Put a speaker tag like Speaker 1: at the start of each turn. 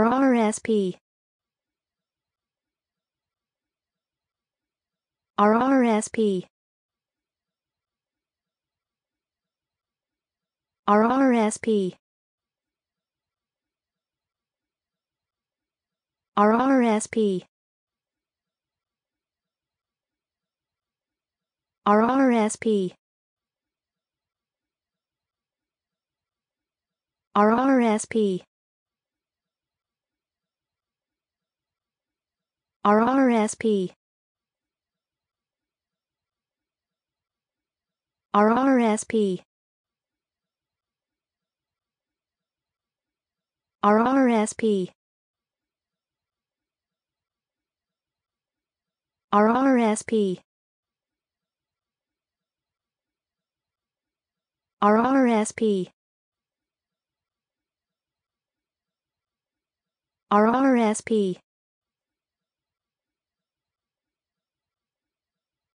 Speaker 1: RRSP RRSP RRSP RRSP RRSP RRSP RRSP RRSP RRSP RRSP RRSP RRSP